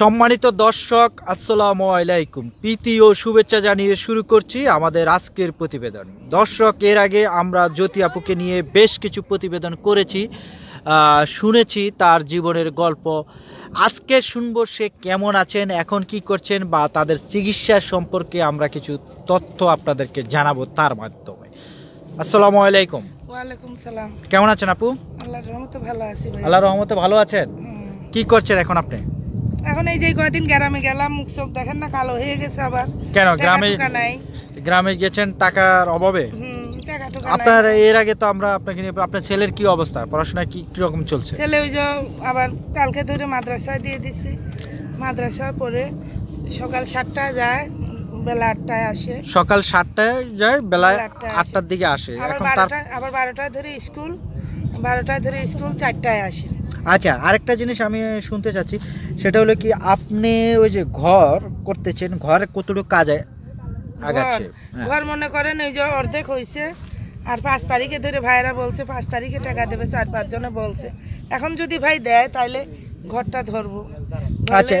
সম্মানিত দর্শক আসসালাম আলাইকুম প্রীতি ও শুভেচ্ছা জানিয়ে শুরু করছি আমাদের আজকের প্রতিবেদন দর্শক এর আগে আমরা জ্যোতি আপুকে নিয়ে বেশ কিছু প্রতিবেদন করেছি শুনেছি তার জীবনের গল্প আজকে শুনব সে কেমন আছেন এখন কি করছেন বা তাদের চিকিৎসা সম্পর্কে আমরা কিছু তথ্য আপনাদেরকে জানাবো তার মাধ্যমে আসসালাম আলাইকুম সালাম কেমন আছেন আপু আল্লাহ রহমতে ভালো আছি রহমতে ভালো আছেন কি করছেন এখন আপনি এখন এই যে কয়দিন গ্রামে গেলাম মুখ চোখ দেখেন না কালো হয়ে গেছে আবার কেন গ্রামে নাই গ্রামে গেছেন টাকার অভাবে আপনার এর আগে তো আমরা আপনাকে আপনার ছেলের কি অবস্থা পড়াশোনা কি রকম চলছে ছেলে ওই যে আবার কালকে ধরে মাদ্রাসায় দিয়ে দিছি মাদ্রাসা পরে সকাল সাতটায় যায় বেলা আটটায় আসে সকাল সাতটায় যায় বেলা আটটার দিকে আসে আবার বারোটায় আবার বারোটায় ধরে স্কুল বারোটায় ধরে স্কুল চারটায় আসে আচ্ছা আরেকটা জিনিস আমি শুনতে চাচ্ছি সেটা হলো কি আপনি ওই যে ঘর করতেছেন ঘরে কতটুকু কাজে আগাচ্ছে ঘর মনে করেন এই যে অর্ধেক হয়েছে আর পাঁচ তারিখে ধরে ভাইরা বলছে পাঁচ তারিখে টাকা দেবে চার পাঁচজনে বলছে এখন যদি ভাই দেয় তাহলে ঘরটা ধরবো আচ্ছা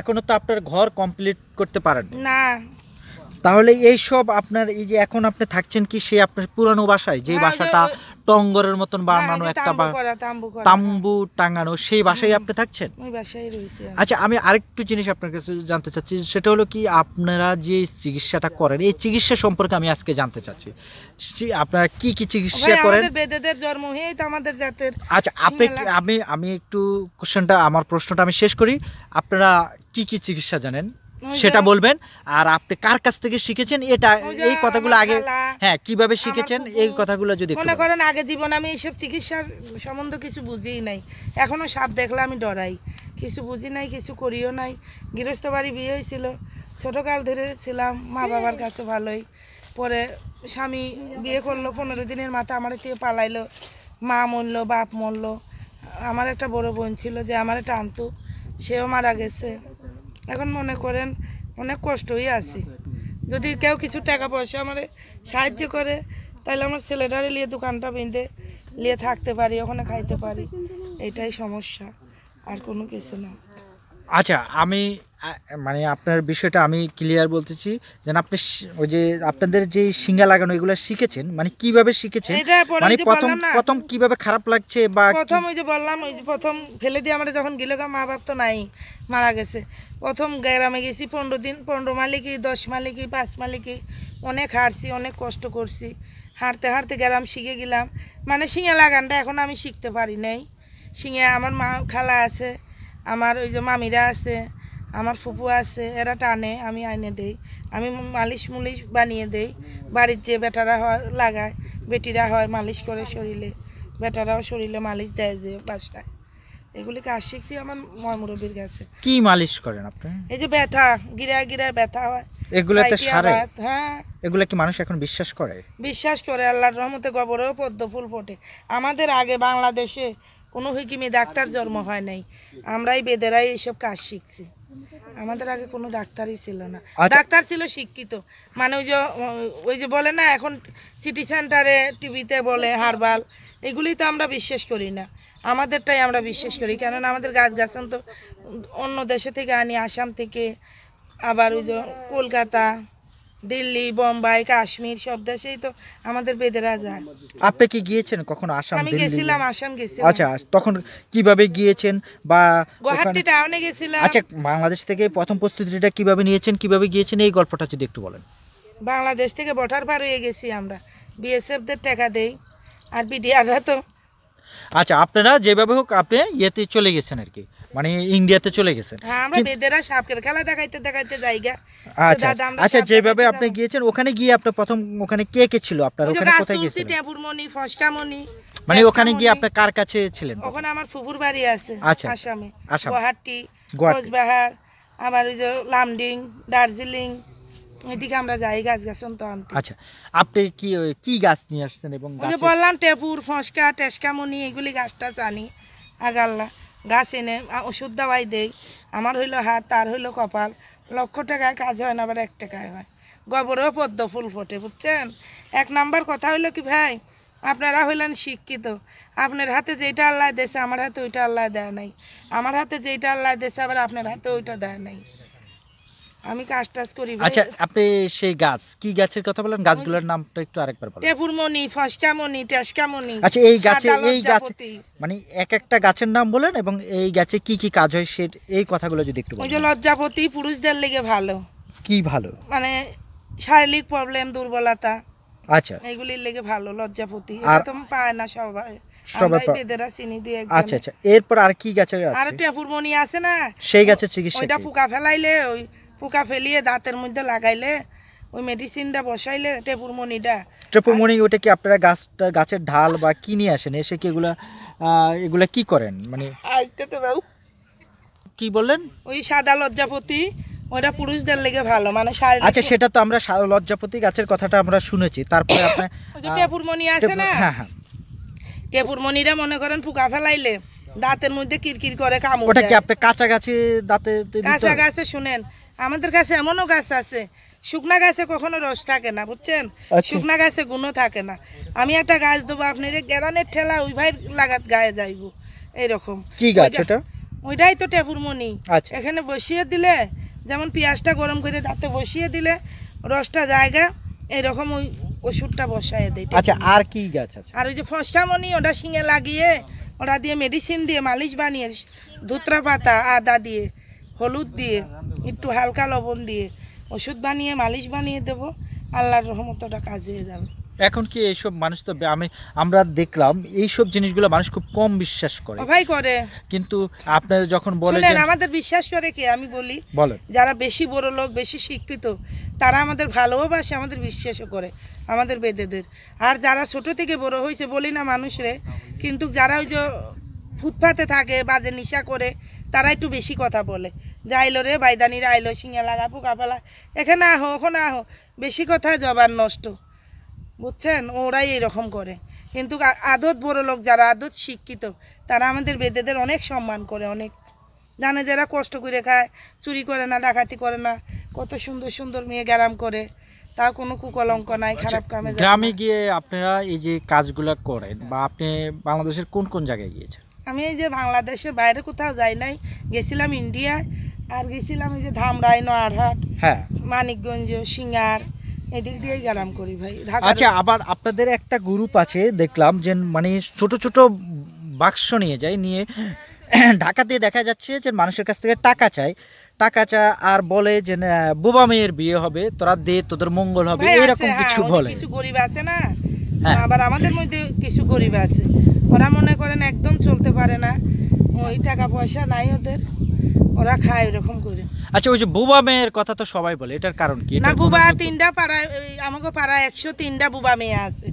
এখনো তো আপনার ঘর কমপ্লিট করতে পারেন না তাহলে এই সব আপনার এই যে এখন আপনি থাকছেন কি সে আপনার পুরানো বাসায় হ্যাঁ, যে বাসাটা টঙ্গরের মতন হ্যাঁ, বানানো একটা হ্যাঁ। তাম্বু টাঙানো সেই বাসায় আপনি থাকছেন আচ্ছা আমি আরেকটু জিনিস আপনার কাছে জানতে চাচ্ছি সেটা হলো কি আপনারা যে চিকিৎসাটা করেন এই চিকিৎসা সম্পর্কে আমি আজকে জানতে চাচ্ছি আপনারা কি কি চিকিৎসা করেন আচ্ছা আপনি আমি আমি একটু কোশ্চেনটা আমার প্রশ্নটা আমি শেষ করি আপনারা কি কি চিকিৎসা জানেন সেটা বলবেন আর আপনি কার কাছ থেকে শিখেছেন এটা এই কথাগুলো আগে হ্যাঁ কিভাবে শিখেছেন এই কথাগুলো যদি মনে করেন আগে জীবন আমি এইসব চিকিৎসার সম্বন্ধে কিছু বুঝিই নাই এখনও সাপ দেখলে আমি ডরাই কিছু বুঝি নাই কিছু করিও নাই গৃহস্থ বাড়ি বিয়ে হয়েছিল ছোটোকাল ধরে ছিলাম মা বাবার কাছে ভালোই পরে স্বামী বিয়ে করলো পনেরো দিনের মাথা আমার থেকে পালাইলো মা মরলো বাপ মরলো আমার একটা বড় বোন ছিল যে আমার টানতো সেও মারা গেছে এখন মনে করেন অনেক কষ্টই আছি যদি কেউ কিছু টাকা পয়সা আমার সাহায্য করে তাহলে আমার ছেলেটারে নিয়ে দোকানটা বেঁধে নিয়ে থাকতে পারি ওখানে খাইতে পারি এটাই সমস্যা আর কোনো কিছু না আচ্ছা আমি মানে আপনার বিষয়টা আমি ক্লিয়ার বলতেছি যেন আপনি ওই যে আপনাদের যে শিঙ্গা লাগানো এগুলো শিখেছেন মানে কিভাবে শিখেছেন মানে প্রথম প্রথম কিভাবে খারাপ লাগছে বা প্রথম ওই যে বললাম ওই যে প্রথম ফেলে দিয়ে আমরা যখন গেল মা বাপ তো নাই মারা গেছে প্রথম গ্রামে গেছি পনেরো দিন পনেরো মালিকই দশ মালিকই পাঁচ মালিকই অনেক হারছি অনেক কষ্ট করছি হাঁটতে হাঁটতে গ্রাম শিখে গেলাম মানে শিঙে লাগানটা এখন আমি শিখতে পারি নাই শিঙে আমার মা খালা আছে আমার ওই যে মামিরা আছে আমার ফুপু আছে এরা টানে আমি আইনে দেই আমি মালিশ মুলিশ বানিয়ে দেই বাড়ির যে বেটারা হয় লাগায় বেটিরা হয় মালিশ করে শরীরে বেটারাও শরীরে মালিশ দেয় যে বাসায় এগুলি কাজ শিখছি আমার ময়মুরব্বীর কাছে কি মালিশ করেন আপনি এই যে ব্যথা গিরা গিরা ব্যথা হয় এগুলাতে সারে হ্যাঁ এগুলা কি মানুষ এখন বিশ্বাস করে বিশ্বাস করে আল্লাহর রহমতে গোবরেও পদ্ম ফুল ফোটে আমাদের আগে বাংলাদেশে কোনো হুকিমে ডাক্তার জন্ম হয় নাই আমরাই বেদেরাই এইসব কাজ শিখছি আমাদের আগে কোনো ডাক্তারই ছিল না আচ্ছা। ডাক্তার ছিল শিক্ষিত মানে ওই যে ওই যে বলে না এখন সিটি সেন্টারে টিভিতে বলে হারবাল এগুলি তো আমরা বিশ্বাস করি না আমাদেরটাই আমরা বিশ্বাস করি কেননা আমাদের গাছগাছন তো অন্য দেশে থেকে আনি আসাম থেকে আবার ওই যে কলকাতা দিল্লি বোম্বাই কাশ্মীর সব দেশেই তো আমাদের বেদেরা যায় আপনি কি গিয়েছেন কখন আসাম আমি গেছিলাম আসাম গেছি আচ্ছা তখন কিভাবে গিয়েছেন বা গুয়াহাটি টাউনে গেছিলাম আচ্ছা বাংলাদেশ থেকে প্রথম প্রস্তুতিটা কিভাবে নিয়েছেন কিভাবে গিয়েছেন এই গল্পটা যদি একটু বলেন বাংলাদেশ থেকে বর্ডার পার হয়ে গেছি আমরা বিএসএফদের টাকা দেই আর বিডিআররা তো আচ্ছা আপনারা যেভাবে হোক আপনি ইয়েতে চলে গেছেন আর কি মানে ইন্ডিয়াতে চলে গেছেন হ্যাঁ, আচ্ছা, আচ্ছা যেভাবে আপনি গিয়েছেন ওখানে গিয়ে আপনার প্রথম ওখানে কে কে ছিল আপনার ওখানে কোথায় গিয়েছিলেন মানে ওখানে গিয়ে আপনি কার কাছে ছিলেন ওখানে আমার ফুফুর বাড়ি আছে আচ্ছা, আসামে গুয়াহাটি কোচবিহার আমার ওই যে লামডিং দার্জিলিং এদিকে আমরা যাই গাছ গাছ তো আনতে আচ্ছা আপনি কি কি গাছ নিয়ে আসছেন এবং বললাম টেপুর ফসকা টেসকামনি এগুলি গাছটা জানি আগাল্লা গাছ এনে ওষুধ দাওয়াই দেই আমার হইলো হাত তার হইলো কপাল লক্ষ টাকায় কাজ হয় না আবার এক টাকায় হয় গোবরেও পদ্ম ফুল ফোটে বুঝছেন এক নাম্বার কথা হইলো কি ভাই আপনারা হইলেন শিক্ষিত আপনার হাতে যেটা আল্লাহ দেশে আমার হাতে ওইটা আল্লাহ দেয় নাই আমার হাতে যেটা আল্লাহ দেশে আবার আপনার হাতে ওইটা দেয় নাই আমি কাজ টাজ করি আচ্ছা আপনি সেই গাছ কি গাছের কথা বলেন গাছগুলোর নামটা একটু আরেকবার বলেন আচ্ছা এই গাছে এই গাছ মানে এক একটা গাছের নাম বলেন এবং এই গাছে কি কি কাজ হয় এই কথাগুলো যদি একটু বলেন ওই যে লজ্জাপতি পুরুষদের লেগে ভালো কি ভালো মানে শারীরিক প্রবলেম দুর্বলতা আচ্ছা এগুলির লেগে ভালো লজ্জাপতি একদম পায় না সবাই আচ্ছা আচ্ছা এরপর আর কি গাছের আর টেপুরমণি আছে না সেই গাছের চিকিৎসা ওইটা ফুকা ফেলাইলে ওই পোকা ফেলিয়ে দাঁতের মধ্যে লাগাইলে ওই মেডিসিনটা বসাইলে টেপুর মণিটা টেপুর মণি ওটা কি আপনারা গাছটা গাছের ঢাল বা কি নিয়ে আসেন এসে কি এগুলা এগুলা কি করেন মানে কি বললেন ওই সাদা লজ্জাপতি ওটা পুরুষদের লেগে ভালো মানে আচ্ছা সেটা তো আমরা লজ্জাপতি গাছের কথাটা আমরা শুনেছি তারপরে আপনি টেপুর মণি আছে না হ্যাঁ হ্যাঁ টেপুর মণিটা মনে করেন পোকা ফেলাইলে দাঁতের মধ্যে কিরকির করে কামড় ওটা কি আপনি কাঁচা গাছে দাঁতে কাঁচা গাছে শুনেন আমাদের কাছে এমনও গাছ আছে শুকনা গাছে কখনো রস থাকে না বুঝছেন আচ্ছা। শুকনা গাছে গুণও থাকে না আমি একটা গাছ দেবো আপনি গ্যারানের ঠেলা ওই ভাই লাগাত গায়ে যাইব এইরকম কি গাছ ওইটাই তো টেপুরমণি আচ্ছা। এখানে বসিয়ে দিলে যেমন পেঁয়াজটা গরম করে তাতে বসিয়ে দিলে রসটা জায়গা এইরকম ওই ওষুধটা বসায় দেয় আচ্ছা আর কি গাছ আছে আর ওই যে ফসকামণি ওটা শিঙে লাগিয়ে ওটা দিয়ে মেডিসিন দিয়ে মালিশ বানিয়ে ধুতরা পাতা আদা দিয়ে হলুদ দিয়ে একটু হালকা লবণ দিয়ে ওষুধ বানিয়ে মালিশ বানিয়ে দেব আল্লাহর রহমতটা কাজ হয়ে যাবে এখন কি এইসব মানুষ তো আমি আমরা দেখলাম এইসব জিনিসগুলো মানুষ খুব কম বিশ্বাস করে ভাই করে কিন্তু আপনারা যখন বলেন আমাদের বিশ্বাস করে কে আমি বলি যারা বেশি বড় লোক বেশি শিক্ষিত তারা আমাদের ভালোবাসে আমাদের বিশ্বাসও করে আমাদের বেদেদের আর যারা ছোট থেকে বড় হয়েছে বলি না মানুষরে কিন্তু যারা ওই যে ফুটফাতে থাকে বা যে নেশা করে তারা একটু বেশি কথা বলে যাইলো রে বাইদানিরা আইলো শিঙে লাগা পোকা পালা এখানে আহো ওখানে আহো বেশি কথা জবান নষ্ট বুঝছেন ওরাই এরকম করে কিন্তু আদত বড় লোক যারা আদত শিক্ষিত তারা আমাদের বেদেদের অনেক সম্মান করে অনেক জানে যারা কষ্ট করে খায় চুরি করে না ডাকাতি করে না কত সুন্দর সুন্দর মেয়ে গ্যারাম করে তা কোনো কুকলঙ্ক নাই আচ্ছা, খারাপ কামে গ্রামে গিয়ে আপনারা এই যে কাজগুলো করেন বা আপনি বাংলাদেশের কোন কোন জায়গায় গিয়েছেন আমি এই যে বাংলাদেশের বাইরে কোথাও যাই নাই গেছিলাম ইন্ডিয়ায় আর গেছিলাম এই যে ধামরাই নয়ারহাট হ্যাঁ মানিকগঞ্জ সিঙ্গার এদিক দিয়েই গেলাম করি ভাই আচ্ছা আবার আপনাদের একটা গ্রুপ আছে দেখলাম যে মানে ছোট ছোট বাক্স নিয়ে যায় নিয়ে ঢাকাতে দেখা যাচ্ছে যে মানুষের কাছ থেকে টাকা চায় টাকা চা আর বলে যে বোবা মেয়ের বিয়ে হবে তোরা দে তোদের মঙ্গল হবে এরকম হ্যাঁ, কিছু বলে কিছু গরিব আছে না হ্যাঁ। আবার আমাদের মধ্যে কিছু গরিব আছে ওরা মনে করেন একদম চলতে পারে না ওই টাকা পয়সা নাই ওদের ওরা খায় এরকম করে আচ্ছা ওই যে বুবা মেয়ের কথা তো সবাই বলে এটার কারণ কি না বুবা তিনটা পাড়ায় আমাকে পাড়ায় একশো তিনটা বুবা মেয়ে আছে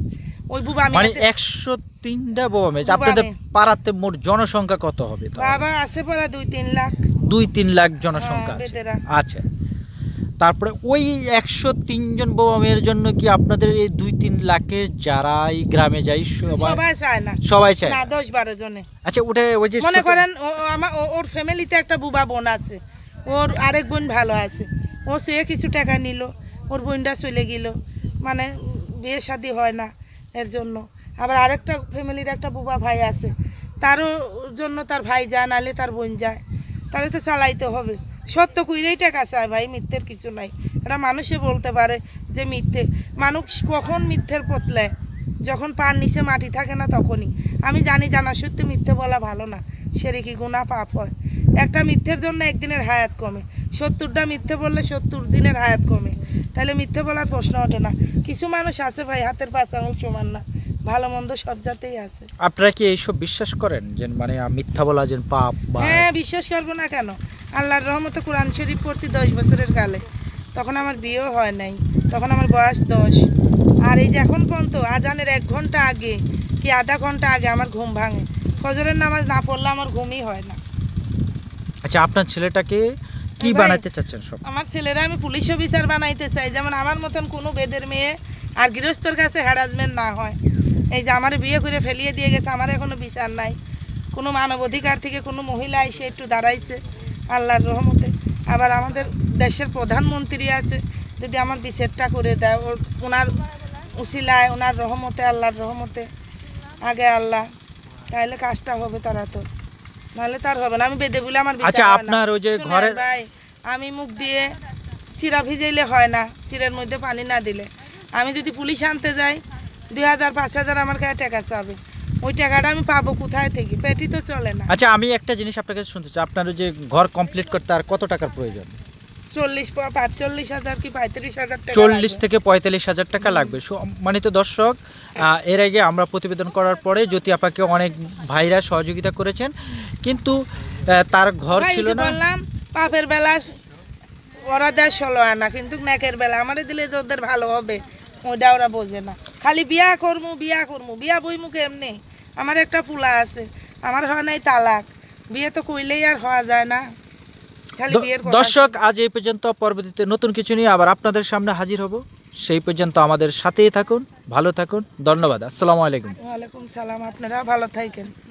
ওই বুবা মেয়ে মানে একশো তিনটা বুবা মেয়ে আচ্ছা, আপনাদের পাড়াতে মোট জনসংখ্যা কত হবে বাবা আছে পড়া দুই তিন লাখ দুই তিন লাখ হ্যাঁ, জনসংখ্যা আচ্ছা তারপরে ওই একশো তিনজন বাবা মেয়ের জন্য কি আপনাদের এই দুই তিন লাখের যারা এই গ্রামে যায় সবাই চায় না সবাই চায় না দশ বারো জনে আচ্ছা ওটা ওই যে মনে করেন আমার ওর ফ্যামিলিতে একটা বুবা বোন আছে ওর আরেক বোন ভালো আছে ও সে কিছু টাকা নিল ওর বোনটা চলে গেল মানে বিয়ে শাদি হয় না এর জন্য আবার আরেকটা ফ্যামিলির একটা বুবা ভাই আছে তারও জন্য তার ভাই যায় নাহলে তার বোন যায় তাহলে তো চালাইতে হবে সত্য কইরেই টাকা চায় ভাই মিথ্যের কিছু নাই এটা মানুষে বলতে পারে যে মিথ্যে মানুষ কখন মিথ্যের পতলে যখন পার নিচে মাটি থাকে না তখনই আমি জানি জানা সত্যি মিথ্যে বলা ভালো না সেরে কি গুণা পাপ হয় একটা মিথ্যের জন্য একদিনের হায়াত কমে সত্তরটা মিথ্যে বললে সত্তর দিনের হায়াত কমে তাহলে মিথ্যে বলার প্রশ্ন ওঠে না কিছু মানুষ আছে ভাই হাতের পাঁচ আঙুল সমান না ভালো মন্দ সব জাতেই আছে আপনারা কি এইসব বিশ্বাস করেন যে মানে মিথ্যা বলা যেন পাপ হ্যাঁ বিশ্বাস করবো না কেন আল্লাহর রহমতে কোরআন শরীফ পড়ছি দশ বছরের কালে তখন আমার বিয়েও হয় নাই তখন আমার বয়স দশ আর এই যে এখন পর্যন্ত আজানের এক ঘন্টা আগে কি আধা ঘন্টা আগে আমার ঘুম ভাঙে ফজরের নামাজ না পড়লে আমার ঘুমই হয় না আচ্ছা আপনার ছেলেটাকে কি বানাইতে চাচ্ছেন সব আমার ছেলেরা আমি পুলিশ অফিসার বানাইতে চাই যেমন আমার মতন কোনো বেদের মেয়ে আর গৃহস্থর কাছে হ্যারাসমেন্ট না হয় এই যে আমার বিয়ে করে ফেলিয়ে দিয়ে গেছে আমার এখনও বিচার নাই কোনো মানব অধিকার থেকে কোনো মহিলা এসে একটু দাঁড়াইছে আল্লাহর রহমতে আবার আমাদের দেশের প্রধানমন্ত্রী আছে যদি আমার বিচারটা করে দেয় ওনার উসিলায় ওনার রহমতে আল্লাহর রহমতে আগে আল্লাহ তাহলে কাজটা হবে তারা তো নাহলে তার হবে না আমি বেদে বলে আমার বিচার আচ্ছা, ভাই আমি মুখ দিয়ে চিরা ভিজাইলে হয় না চিরের মধ্যে পানি না দিলে আমি যদি পুলিশ আনতে যাই দুই হাজার পাঁচ হাজার আমার কাছে টাকা চাবে ওই টাকাটা আমি পাবো কোথায় থেকে পেটি তো চলে না আচ্ছা আমি একটা জিনিস আপনার কাছে শুনতে চাই আপনার যে ঘর কমপ্লিট করতে আর কত টাকার প্রয়োজন চল্লিশ পাঁচচল্লিশ হাজার কি হাজার চল্লিশ থেকে পঁয়তাল্লিশ হাজার টাকা লাগবে দর্শক এর আগে আমরা প্রতিবেদন করার পরে জ্যোতি আপাকে অনেক ভাইরা সহযোগিতা করেছেন কিন্তু তার ঘর ছিল বললাম পাপের বেলা ওরা দেয় ষোলো আনা কিন্তু ম্যাকের বেলা আমারে দিলে ওদের ভালো হবে ওটা ওরা বোঝে না খালি বিয়া করমু বিয়া করমু বিয়া বইমু কেমনে আমার একটা পুলা আছে আমার হয় নাই তালাক বিয়ে তো কইলেই আর হওয়া যায় না দর্শক আজ এই পর্যন্ত পরবর্তীতে নতুন কিছু নিয়ে আবার আপনাদের সামনে হাজির হব সেই পর্যন্ত আমাদের সাথেই থাকুন ভালো থাকুন ধন্যবাদ আসসালামু আলাইকুম ওয়ালাইকুম সালাম আপনারা ভালো থাকেন